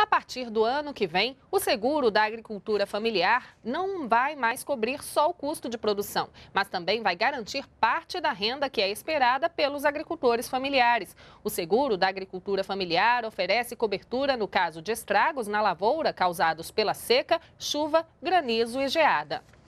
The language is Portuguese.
A partir do ano que vem, o seguro da agricultura familiar não vai mais cobrir só o custo de produção, mas também vai garantir parte da renda que é esperada pelos agricultores familiares. O seguro da agricultura familiar oferece cobertura no caso de estragos na lavoura causados pela seca, chuva, granizo e geada.